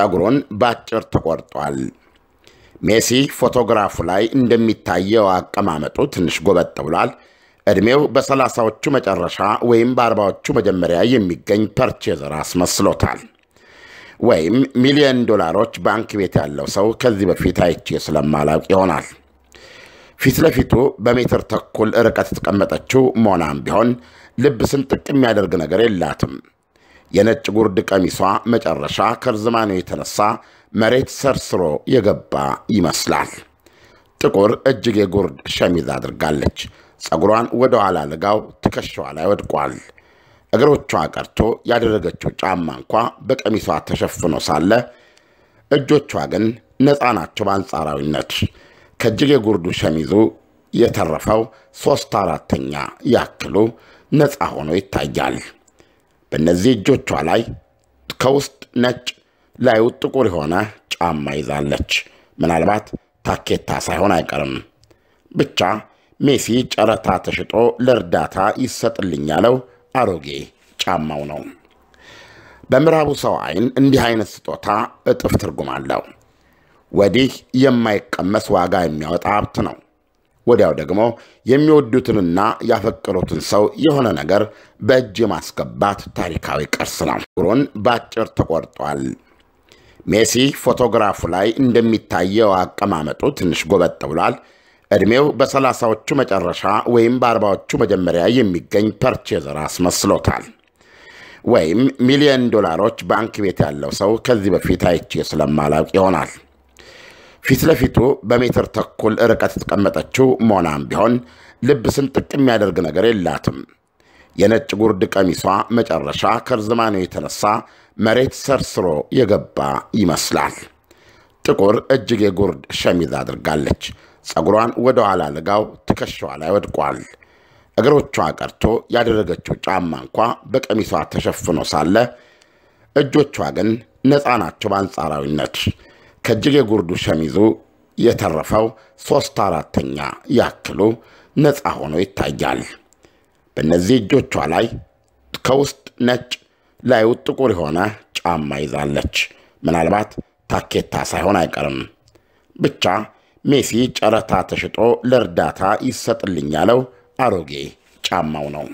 ጸጉሩን በአጭር ተቆርጧል። ሜሲ ፎቶግራፉ ላይ እንደሚታየው አቀማመጡ ትንሽ ጎበጥ ብሏል። ዕድሜው በሰላሳዎቹ መጨረሻ ወይም በአርባዎቹ መጀመሪያ የሚገኝ ፐርቼዘር አስመስሎታል። ወይም ሚሊዮን ዶላሮች ባንክ ቤት ያለው ሰው ከዚህ በፊት አይቼ ስለማላውቅ ይሆናል። ፊት ለፊቱ በሜትር ተኩል ርቀት የተቀመጠችው ሞናም ቢሆን ልብ ስንጥቅ የሚያደርግ ነገር የላትም። የነጭ ጉርድ ቀሚሷ መጨረሻ ከርዝማኔው የተነሳ መሬት ሰርስሮ የገባ ይመስላል። ጥቁር እጅግ የጉርድ ሸሚዝ አድርጋለች። ፀጉሯን ወደ ኋላ ልጋው ትከሻዋ ላይ ወድቋል። እግሮቿ ቀርቶ ያደረገችው ጫማ እንኳ በቀሚሷ ተሸፍኖ ሳለ እጆቿ ግን ነፃ ናቸው። በአንጻራዊነት ከእጅግ የጉርዱ ሸሚዙ የተረፈው ሦስት አራተኛ ያክሉ ነፃ ሆኖ ይታያል። በእነዚህ እጆቿ ላይ ከውስጥ ነጭ፣ ላዩ ጥቁር የሆነ ጫማ ይዛለች። ምናልባት ታኬታ ሳይሆን አይቀርም። ብቻ ሜሲ ጨረታ ተሽጦ ለእርዳታ ይሰጥልኝ ያለው አሮጌ ጫማው ነው። በምዕራቡ ሰው አይን እንዲህ አይነት ስጦታ እጥፍ ትርጉም አለው። ወዲህ የማይቀመስ ዋጋ የሚያወጣ ሀብት ነው። ወዲያው ደግሞ የሚወዱትንና ያፈቀሩትን ሰው የሆነ ነገር በእጅ የማስገባት ታሪካዊ ቅርስ ነው። እግሩን በአጭር ተቆርጧል። ሜሲ ፎቶግራፉ ላይ እንደሚታየው አቀማመጡ ትንሽ ጎበጥ ብሏል። ዕድሜው በሰላሳዎቹ መጨረሻ ወይም በአርባዎቹ መጀመሪያ የሚገኝ ፐርቼዘር አስመስሎታል። ወይም ሚሊዮን ዶላሮች ባንክ ቤት ያለው ሰው ከዚህ በፊት አይቼ ስለማላውቅ ይሆናል። ፊት ለፊቱ በሜትር ተኩል ርቀት የተቀመጠችው ሞናም ቢሆን ልብ ስንጥቅ የሚያደርግ ነገር የላትም። የነጭ ጉርድ ቀሚሷ መጨረሻ ከርዝማኔው የተነሳ መሬት ሰርስሮ የገባ ይመስላል። ጥቁር እጅግ ጉርድ ሸሚዝ አድርጋለች። ፀጉሯን ወደ ኋላ ልጋው ትከሻዋ ላይ ወድቋል። እግሮቿ ቀርቶ ያደረገችው ጫማ እንኳ በቀሚሷ ተሸፍኖ ሳለ እጆቿ ግን ነፃ ናቸው በአንጻራዊነት። ከእጅጌ ጉርዱ ሸሚዙ የተረፈው ሦስት አራተኛ ያክሉ ነፃ ሆኖ ይታያል። በእነዚህ እጆቿ ላይ ከውስጥ ነጭ ላዩ ጥቁር የሆነ ጫማ ይዛለች። ምናልባት ታኬታ ሳይሆን አይቀርም። ብቻ ሜሲ ጨረታ ተሽጦ ለእርዳታ ይሰጥልኝ ያለው አሮጌ ጫማው ነው።